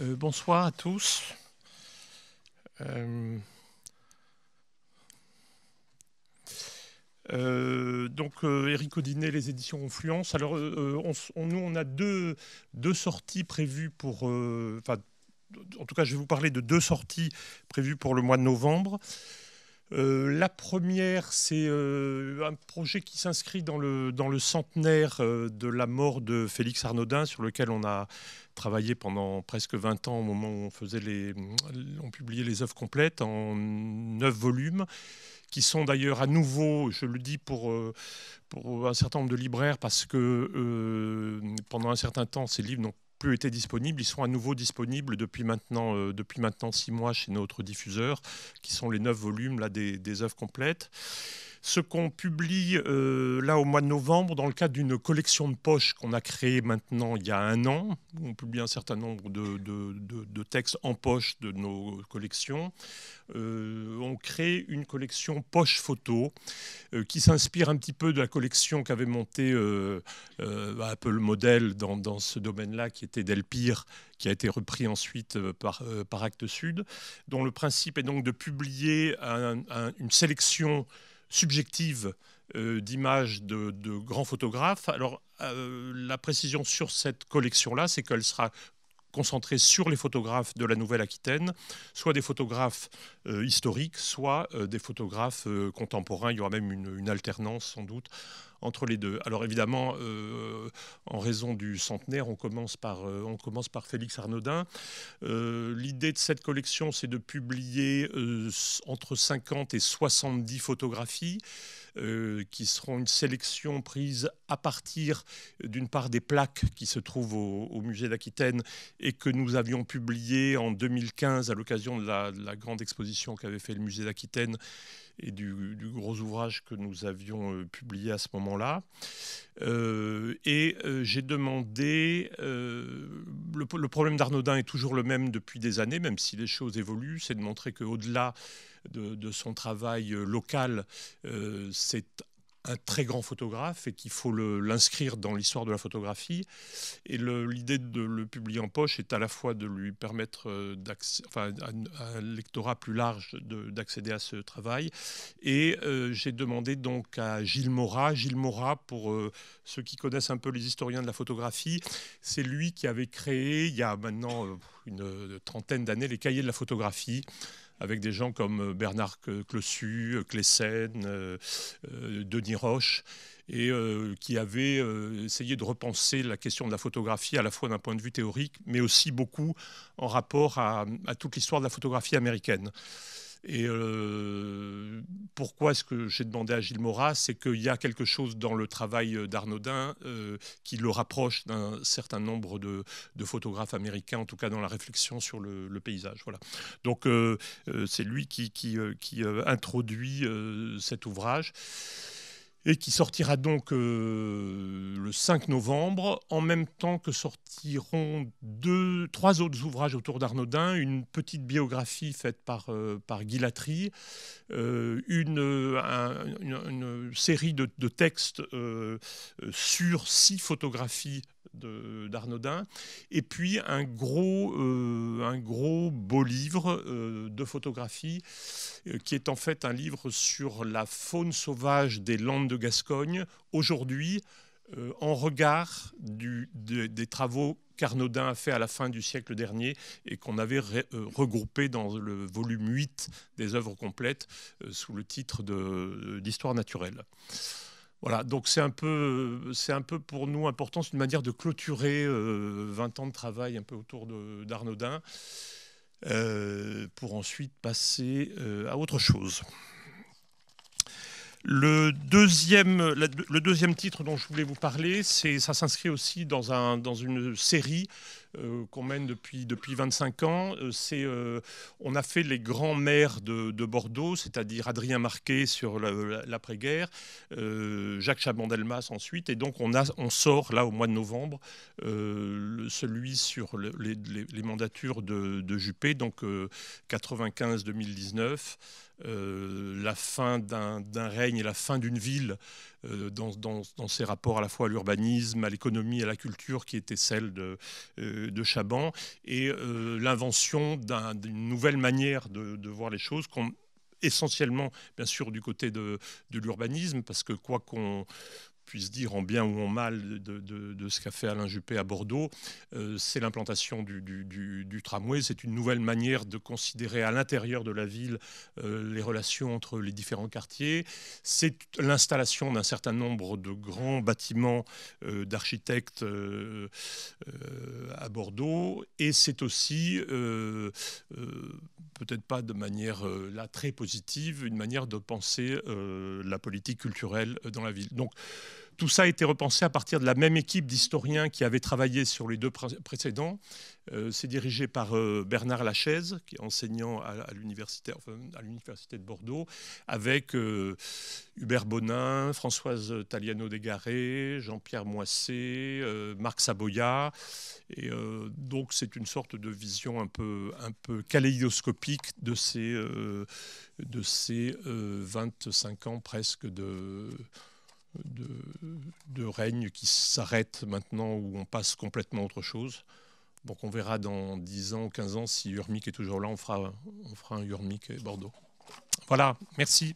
Euh, bonsoir à tous. Euh, euh, donc Eric Odinet, les éditions Confluence. Alors on, nous on a deux sorties prévues pour, en tout cas je vais vous parler de deux sorties prévues pour le mois de novembre. Euh, la première, c'est euh, un projet qui s'inscrit dans le, dans le centenaire euh, de la mort de Félix Arnaudin, sur lequel on a travaillé pendant presque 20 ans au moment où on, faisait les, publiait les œuvres complètes en neuf volumes qui sont d'ailleurs à nouveau, je le dis pour, pour un certain nombre de libraires, parce que pendant un certain temps, ces livres n'ont plus étaient disponibles, ils sont à nouveau disponibles depuis maintenant, euh, depuis maintenant six mois chez notre diffuseur, qui sont les neuf volumes là, des, des œuvres complètes ce qu'on publie euh, là au mois de novembre dans le cadre d'une collection de poches qu'on a créée maintenant il y a un an. on publie un certain nombre de, textes en poche de nos collections. Euh, on crée une collection poche photo euh, qui s'inspire un petit peu de la collection qu'avait montée bah, Apple Model dans, ce domaine-là, qui était Delpire, qui a été repris ensuite par, par Actes Sud, dont le principe est donc de publier une sélection subjective euh, d'images de, grands photographes. Alors, euh, la précision sur cette collection-là, c'est qu'elle sera concentrée sur les photographes de la Nouvelle-Aquitaine, soit des photographes euh, historiques, soit des photographes contemporains. Il y aura même une alternance, sans doute, entre les deux. Alors évidemment, euh, en raison du centenaire, on commence par, euh, on commence par Félix Arnaudin. Euh, l'idée de cette collection, c'est de publier entre 50 et 70 photographies. qui seront une sélection prise à partir d'une part des plaques qui se trouvent au, musée d'Aquitaine et que nous avions publiées en 2015 à l'occasion de, de, la grande exposition qu'avait fait le musée d'Aquitaine et du, gros ouvrage que nous avions euh, publié à ce moment-là. Euh, et euh, j'ai demandé, le, problème d'Arnaudin est toujours le même depuis des années, même si les choses évoluent, c'est de montrer qu'au-delà de, de, son travail local, c'est un très grand photographe et qu'il faut l'inscrire dans l'histoire de la photographie. Et l'idée de le publier en poche est à la fois de lui permettre euh, enfin, à, un lectorat plus large d'accéder à ce travail. Et euh, j'ai demandé donc à Gilles Morat. Gilles Morat, pour euh, ceux qui connaissent un peu les historiens de la photographie, c'est lui qui avait créé, il y a maintenant une trentaine d'années, les cahiers de la photographie avec des gens comme euh, Bernard euh, Clossu, euh, Clessène, Denis Roche, et euh, qui avait euh, essayé de repenser la question de la photographie à la fois d'un point de vue théorique, mais aussi beaucoup en rapport à, toute l'histoire de la photographie américaine. Et euh, pourquoi est-ce que j'ai demandé à Gilles Morat C'est qu'il y a quelque chose dans le travail d'Arnaudin qui le rapproche d'un certain nombre de, photographes américains, en tout cas dans la réflexion sur le, paysage. Voilà. Donc c'est lui qui, qui, qui introduit cet ouvrage et qui sortira donc euh, le 5 novembre, en même temps que sortiront deux, trois autres ouvrages autour d'Arnaudin, une petite biographie faite par, euh, par Guy Latry, euh, une, série de, de textes sur six photographies d'Arnaudin, et puis un gros, euh, un gros beau livre euh, de photographie euh, qui est en fait un livre sur la faune sauvage des Landes de Gascogne aujourd'hui en regard des travaux qu'Arnaudin a fait à la fin du siècle dernier et qu'on avait regroupé dans le volume 8 des œuvres complètes sous le titre d'Histoire naturelle. Voilà, donc c'est un peu, pour nous important, c'est une manière de clôturer 20 euh, ans de travail un peu autour d'Arnaudin, euh, pour ensuite passer euh, à autre chose. Le deuxième, le deuxième titre dont je voulais vous parler, c'est, ça s'inscrit aussi dans, un, dans une série euh, qu'on mène depuis, depuis 25 ans. Euh, c'est, euh, on a fait les grands maires de, Bordeaux, c'est-à-dire Adrien Marquet sur l'après-guerre, Jacques Chabandelmas ensuite. Et donc on, a, on sort là au mois de novembre celui sur les, mandatures de, de Juppé, donc 95-2019, la fin d'un règne et la fin d'une ville euh, dans, ses rapports à la fois à l'urbanisme, à l'économie, à la culture, qui était celle de, euh, Chaban, et euh, l'invention d'une nouvelle manière de, voir les choses essentiellement, bien sûr, du côté de, l'urbanisme, parce que quoi qu'on puisse dire en bien ou en mal de, ce qu'a fait Alain Juppé à Bordeaux, euh, c'est l'implantation du, tramway. C'est une nouvelle manière de considérer à l'intérieur de la ville euh, les relations entre les différents quartiers. C'est l'installation d'un certain nombre de grands bâtiments euh, d'architectes à Bordeaux. Et c'est aussi, peut-être pas de manière là très positive, une manière de penser la politique culturelle dans la ville. Donc, tout ça a été repensé à partir de la même équipe d'historiens qui avait travaillé sur les deux précédents. Euh, c'est dirigé par euh, Bernard Lachaise, qui est enseignant à, à l'université de Bordeaux, avec euh, Hubert Bonin, Françoise Taliano-Dégaré, Jean-Pierre Moissé, Marc Saboya. Et donc, c'est une sorte de vision un peu, un peu kaléidoscopique de ces, de ces 25 ans presque de de, règne qui s'arrête maintenant, où on passe complètement autre chose. Donc on verra dans 10 ans ou 15 ans si Urmic est toujours là, on fera, on fera un Urmic et Bordeaux. Voilà, merci.